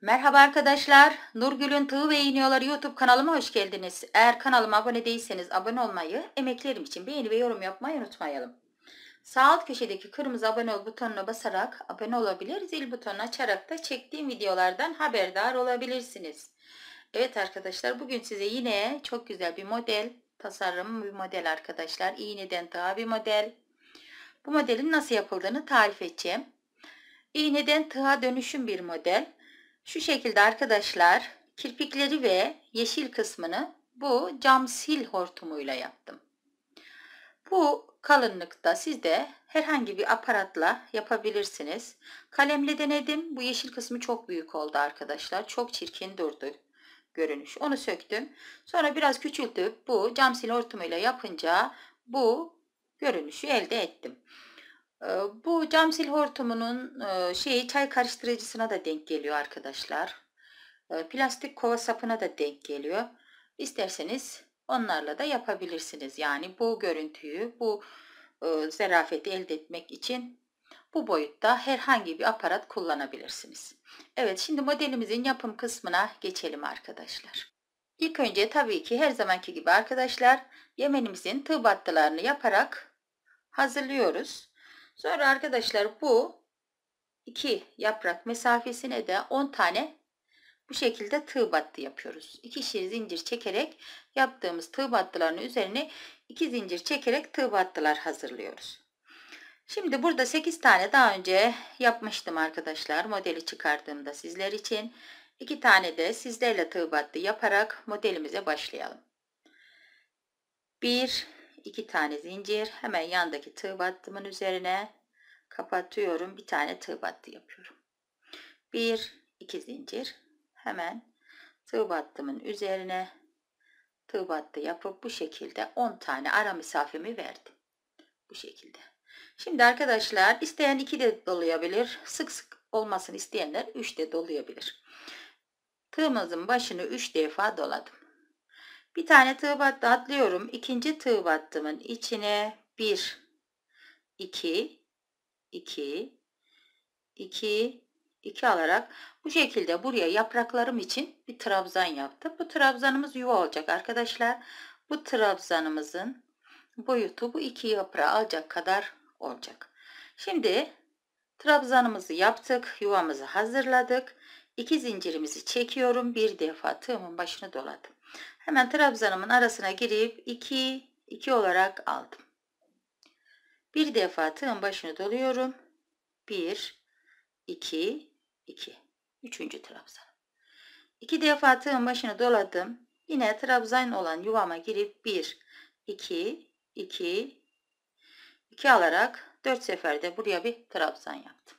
Merhaba arkadaşlar. Nurgül'ün Tığ ve İğniyorlar YouTube kanalıma hoş geldiniz. Eğer kanalıma abone değilseniz abone olmayı, emeklerim için beğeni ve yorum yapmayı unutmayalım. Sağ alt köşedeki kırmızı abone ol butonuna basarak abone olabilir, zil butonunu açarak da çektiğim videolardan haberdar olabilirsiniz. Evet arkadaşlar bugün size yine çok güzel bir model, tasarım bir model arkadaşlar. İğneden tığa bir model. Bu modelin nasıl yapıldığını tarif edeceğim. İğneden tığa dönüşüm bir model. Şu şekilde arkadaşlar kirpikleri ve yeşil kısmını bu cam sil hortumuyla yaptım. Bu kalınlıkta siz de herhangi bir aparatla yapabilirsiniz. Kalemle denedim. Bu yeşil kısmı çok büyük oldu arkadaşlar. Çok çirkin durdu görünüş. Onu söktüm. Sonra biraz küçültüp bu cam sil hortumuyla yapınca bu görünüşü elde ettim. Bu camsil hortumunun şeyi çay karıştırıcısına da denk geliyor arkadaşlar. Plastik kova sapına da denk geliyor. İsterseniz onlarla da yapabilirsiniz. Yani bu görüntüyü, bu zarafeti elde etmek için bu boyutta herhangi bir aparat kullanabilirsiniz. Evet şimdi modelimizin yapım kısmına geçelim arkadaşlar. İlk önce tabii ki her zamanki gibi arkadaşlar yemenimizin tığ battılarını yaparak hazırlıyoruz. Sonra arkadaşlar bu iki yaprak mesafesine de 10 tane bu şekilde tığ battı yapıyoruz. İkişer zincir çekerek yaptığımız tığ battılarının üzerine iki zincir çekerek tığ battılar hazırlıyoruz. Şimdi burada 8 tane daha önce yapmıştım arkadaşlar. Modeli çıkardığımda sizler için. 2 tane de sizlerle tığ battı yaparak modelimize başlayalım. 1 2 tane zincir hemen yandaki tığ battımın üzerine kapatıyorum. Bir tane tığ battı yapıyorum. 1 2 zincir hemen tığ battımın üzerine tığ battı yapıp bu şekilde 10 tane ara mesafemi verdim. Bu şekilde. Şimdi arkadaşlar isteyen 2 de dolayabilir. Sık sık olmasını isteyenler 3 de dolayabilir. Tığımızın başını 3 defa doladım. Bir tane tığ battı atlıyorum. İkinci tığ battımın içine 1 2 2 2 2 alarak bu şekilde buraya yapraklarım için bir trabzan yaptım. Bu trabzanımız yuva olacak arkadaşlar. Bu trabzanımızın boyutu bu iki yaprağı alacak kadar olacak. Şimdi trabzanımızı yaptık. Yuvamızı hazırladık. İki zincirimizi çekiyorum. Bir defa tığımın başını doladım. Hemen trabzanımın arasına girip 2, 2 olarak aldım. Bir defa tığın başını doluyorum. 1, 2, 2. Üçüncü trabzan. İki defa tığın başını doladım. Yine trabzan olan yuvama girip 1, 2, 2, 2 alarak 4 seferde buraya bir trabzan yaptım.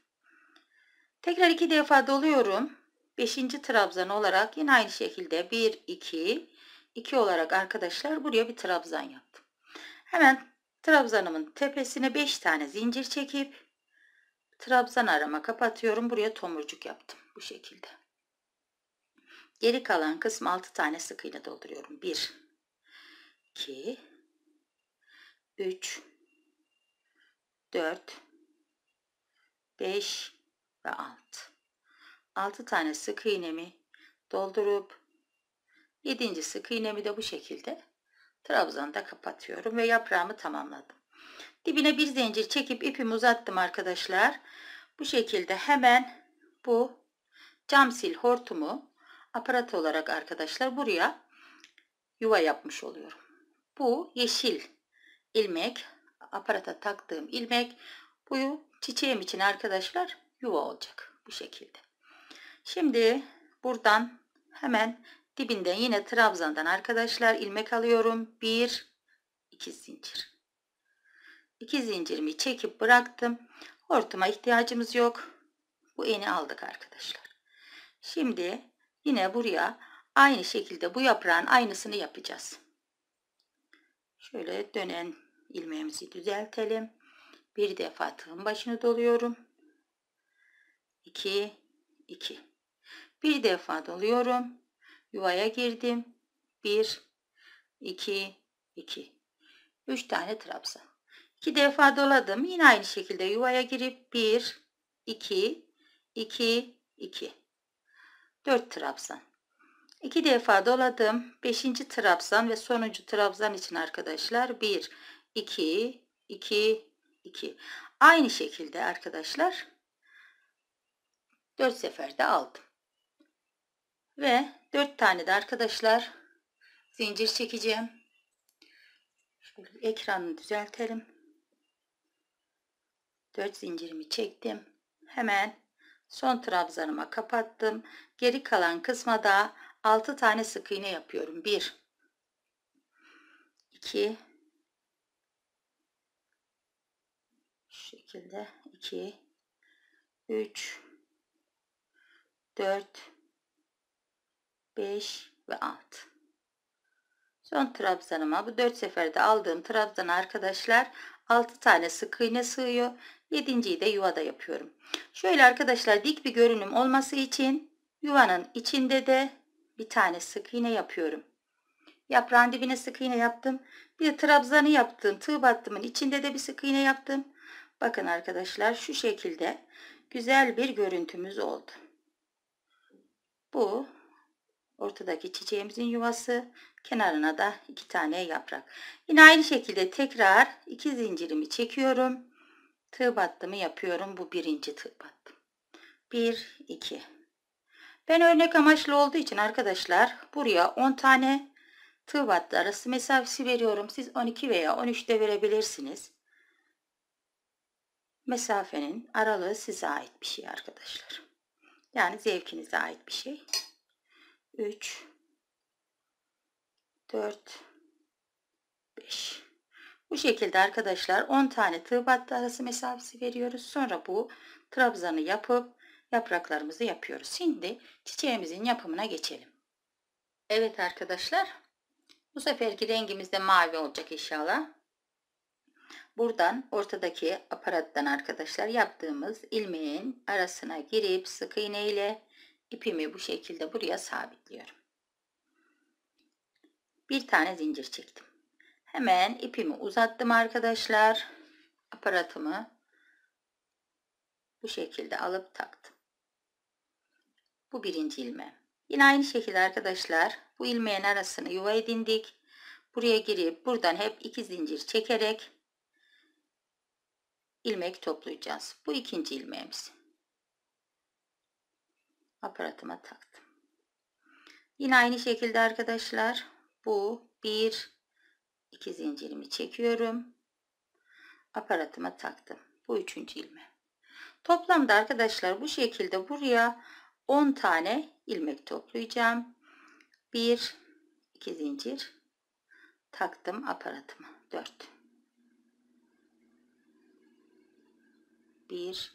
Tekrar iki defa doluyorum. Beşinci trabzan olarak yine aynı şekilde 1, 2, 2 olarak arkadaşlar buraya bir trabzan yaptım. Hemen trabzanımın tepesine 5 tane zincir çekip trabzan arama kapatıyorum. Buraya tomurcuk yaptım bu şekilde. Geri kalan kısmı 6 tane sık iğne dolduruyorum. 1 2 3 4 5 ve 6. 6 tane sık iğnemi doldurup Yedincisi kı iğnemi de bu şekilde trabzanda kapatıyorum ve yaprağımı tamamladım. Dibine bir zincir çekip ipimi uzattım arkadaşlar. Bu şekilde hemen bu cam sil hortumu aparat olarak arkadaşlar buraya yuva yapmış oluyorum. Bu yeşil ilmek aparata taktığım ilmek bu çiçeğim için arkadaşlar yuva olacak bu şekilde. Şimdi buradan hemen Dibinden yine trabzandan arkadaşlar ilmek alıyorum. 1 2 zincir. 2 zincirimi çekip bıraktım. Hortuma ihtiyacımız yok. Bu eni aldık arkadaşlar. Şimdi yine buraya aynı şekilde bu yaprağın aynısını yapacağız. Şöyle dönen ilmeğimizi düzeltelim. Bir defa tığın başını doluyorum. 2 2 bir defa doluyorum Yuvaya girdim. 1, 2, 2. 3 tane trabzan. 2 defa doladım. Yine aynı şekilde yuvaya girip 1, 2, 2, 2. 4 trabzan. 2 defa doladım. 5. trabzan ve sonuncu trabzan için arkadaşlar 1, 2, 2, 2. Aynı şekilde arkadaşlar 4 seferde aldım. Ve 4 tane de arkadaşlar zincir çekeceğim. Şöyle ekranını düzeltelim. 4 zincirimi çektim. Hemen son trabzanıma kapattım. Geri kalan kısma da 6 tane sık iğne yapıyorum. 1 2 şu şekilde 2 3 4 5 ve 6. Son trabzanıma bu 4 seferde aldığım trabzan arkadaşlar 6 tane sık iğne sığıyor. 7.yi de yuvada yapıyorum. Şöyle arkadaşlar dik bir görünüm olması için yuvanın içinde de bir tane sık iğne yapıyorum. Yaprağın dibine sık iğne yaptım. Bir de trabzanı yaptım. Tığ battımın içinde de bir sık iğne yaptım. Bakın arkadaşlar şu şekilde güzel bir görüntümüz oldu. Bu ortadaki çiçeğimizin yuvası kenarına da iki tane yaprak yine aynı şekilde tekrar iki zincirimi çekiyorum tığ battımı yapıyorum bu birinci tığ battım 1 2 ben örnek amaçlı olduğu için arkadaşlar buraya 10 tane tığ battı arası mesafesi veriyorum siz 12 veya 13 de verebilirsiniz mesafenin aralığı size ait bir şey arkadaşlar yani zevkinize ait bir şey 3 4 5 bu şekilde arkadaşlar 10 tane tığ battı arası mesafesi veriyoruz. Sonra bu trabzanı yapıp yapraklarımızı yapıyoruz. Şimdi çiçeğimizin yapımına geçelim. Evet arkadaşlar bu seferki rengimiz de mavi olacak inşallah. Buradan ortadaki aparattan arkadaşlar yaptığımız ilmeğin arasına girip sık iğne ile ipimi bu şekilde buraya sabitliyorum. Bir tane zincir çektim. Hemen ipimi uzattım arkadaşlar. Aparatımı bu şekilde alıp taktım. Bu birinci ilmeğim. Yine aynı şekilde arkadaşlar bu ilmeğin arasını yuva edindik. Buraya girip buradan hep iki zincir çekerek ilmek toplayacağız. Bu ikinci ilmeğimiz aparatıma taktım. Yine aynı şekilde arkadaşlar bu bir iki zincirimi çekiyorum. Aparatıma taktım. Bu üçüncü ilme. Toplamda arkadaşlar bu şekilde buraya 10 tane ilmek toplayacağım. 1 2 zincir taktım aparatıma. 4 1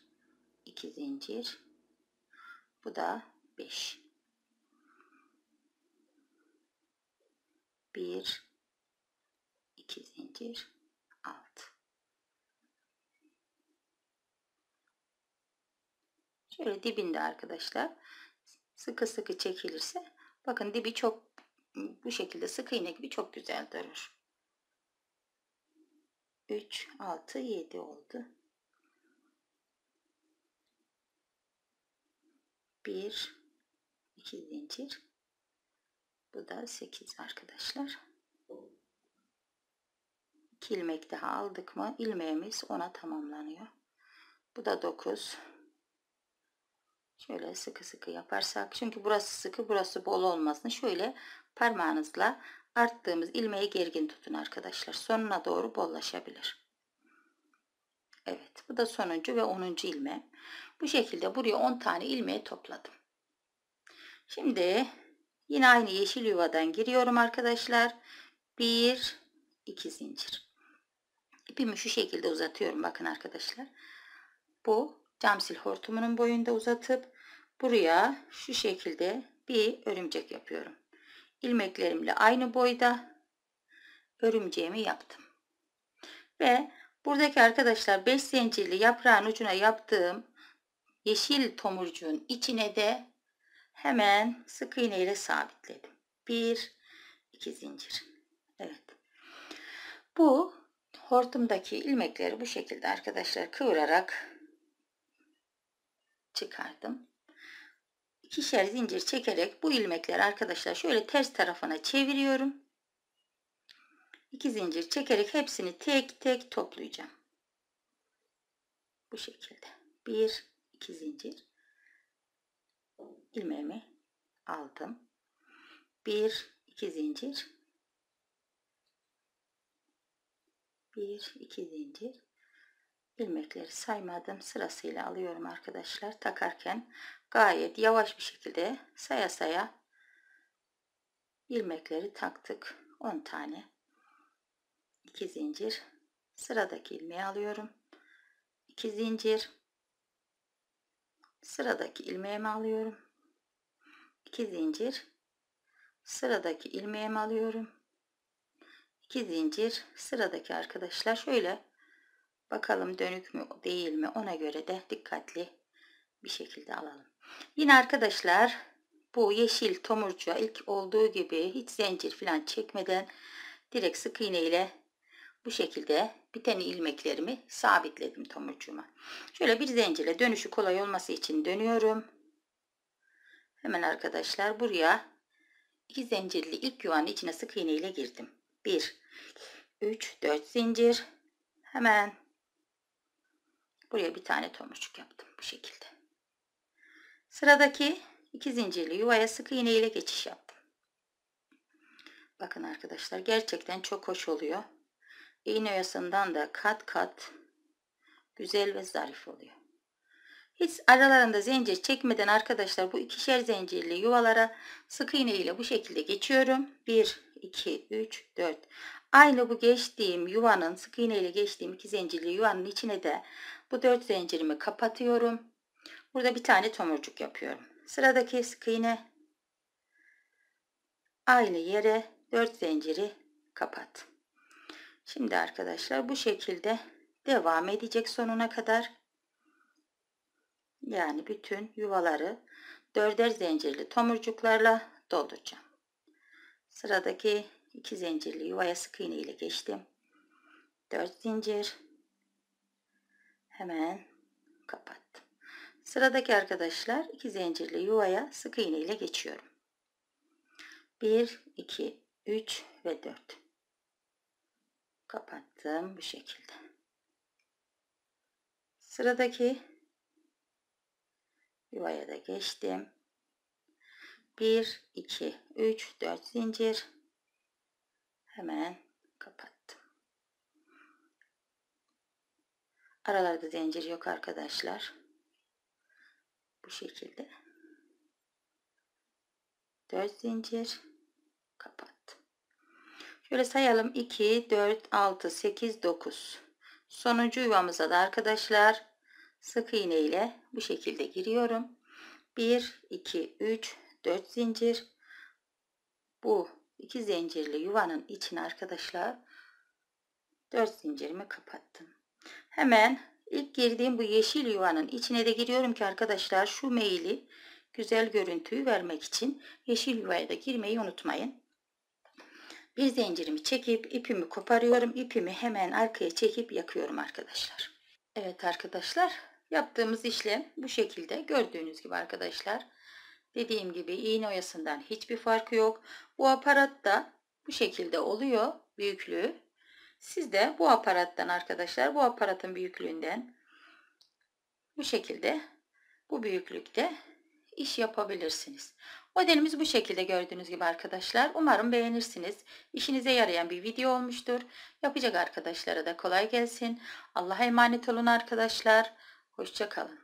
2 zincir bu da 5. 1 2 zincir alt. Şöyle dibinde arkadaşlar sıkı sıkı çekilirse bakın dibi çok bu şekilde sık iğne gibi çok güzel durur. 3 6 7 oldu. 1 2 zincir bu da 8 arkadaşlar 2 ilmek daha aldık mı ilmeğimiz ona tamamlanıyor bu da 9 şöyle sıkı sıkı yaparsak çünkü burası sıkı burası bol olmasın şöyle parmağınızla arttığımız ilmeği gergin tutun arkadaşlar sonuna doğru bollaşabilir Evet bu da sonuncu ve onuncu ilme bu şekilde buraya 10 tane ilmeği topladım. Şimdi yine aynı yeşil yuvadan giriyorum arkadaşlar. 1 2 zincir. İpimi şu şekilde uzatıyorum bakın arkadaşlar. Bu cam camsil hortumunun boyunda uzatıp buraya şu şekilde bir örümcek yapıyorum. İlmeklerimle aynı boyda örümceğimi yaptım. Ve buradaki arkadaşlar 5 zincirli yaprağın ucuna yaptığım yeşil tomurcuğun içine de hemen sık iğne ile sabitledim. Bir, iki zincir. Evet. Bu hortumdaki ilmekleri bu şekilde arkadaşlar kıvırarak çıkardım. İkişer zincir çekerek bu ilmekleri arkadaşlar şöyle ters tarafına çeviriyorum. İki zincir çekerek hepsini tek tek toplayacağım. Bu şekilde. Bir, 2 zincir ilmeğimi aldım. 1 2 zincir 1 2 zincir ilmekleri saymadım sırasıyla alıyorum arkadaşlar takarken gayet yavaş bir şekilde saya saya ilmekleri taktık 10 tane 2 zincir sıradaki ilmeği alıyorum 2 zincir sıradaki ilmeğimi alıyorum 2 zincir sıradaki ilmeğimi alıyorum 2 zincir sıradaki arkadaşlar şöyle bakalım dönük mü değil mi ona göre de dikkatli bir şekilde alalım yine arkadaşlar bu yeşil tomurcuğa ilk olduğu gibi hiç zincir falan çekmeden direkt sık iğne ile bu şekilde biteni ilmeklerimi sabitledim tomurcuğuma. Şöyle bir zincirle dönüşü kolay olması için dönüyorum. Hemen arkadaşlar buraya iki zincirli ilk yuvanın içine sık iğne ile girdim. 1 3 4 zincir. Hemen buraya bir tane tomurcuk yaptım bu şekilde. Sıradaki iki zincirli yuvaya sık iğne ile geçiş yaptım. Bakın arkadaşlar gerçekten çok hoş oluyor iğne oyasından da kat kat güzel ve zarif oluyor. Hiç aralarında zincir çekmeden arkadaşlar bu ikişer zincirli yuvalara sık iğne ile bu şekilde geçiyorum. 1, 2, 3, 4. Aynı bu geçtiğim yuvanın sık iğne ile geçtiğim iki zincirli yuvanın içine de bu 4 zincirimi kapatıyorum. Burada bir tane tomurcuk yapıyorum. Sıradaki sık iğne aynı yere 4 zinciri kapat. Şimdi arkadaşlar bu şekilde devam edecek sonuna kadar. Yani bütün yuvaları dörder zincirli tomurcuklarla dolduracağım. Sıradaki iki zincirli yuvaya sık iğne ile geçtim. dört zincir hemen kapattım. Sıradaki arkadaşlar iki zincirli yuvaya sık iğne ile geçiyorum. 1 2 3 ve 4 kapattım bu şekilde sıradaki yuvaya da geçtim 1 2 3 4 zincir hemen kapattım aralarda zincir yok arkadaşlar bu şekilde 4 zincir Şöyle sayalım 2, 4, 6, 8, 9. Sonuncu yuvamıza da arkadaşlar sık iğne ile bu şekilde giriyorum. 1, 2, 3, 4 zincir. Bu iki zincirli yuvanın içine arkadaşlar 4 zincirimi kapattım. Hemen ilk girdiğim bu yeşil yuvanın içine de giriyorum ki arkadaşlar şu meyli güzel görüntüyü vermek için yeşil yuvaya da girmeyi unutmayın. Bir zincirimi çekip ipimi koparıyorum. İpimi hemen arkaya çekip yakıyorum arkadaşlar. Evet arkadaşlar yaptığımız işlem bu şekilde. Gördüğünüz gibi arkadaşlar dediğim gibi iğne oyasından hiçbir farkı yok. Bu aparat da bu şekilde oluyor büyüklüğü. Siz de bu aparattan arkadaşlar bu aparatın büyüklüğünden bu şekilde bu büyüklükte iş yapabilirsiniz. Modelimiz bu şekilde gördüğünüz gibi arkadaşlar. Umarım beğenirsiniz. İşinize yarayan bir video olmuştur. Yapacak arkadaşlara da kolay gelsin. Allah'a emanet olun arkadaşlar. Hoşçakalın.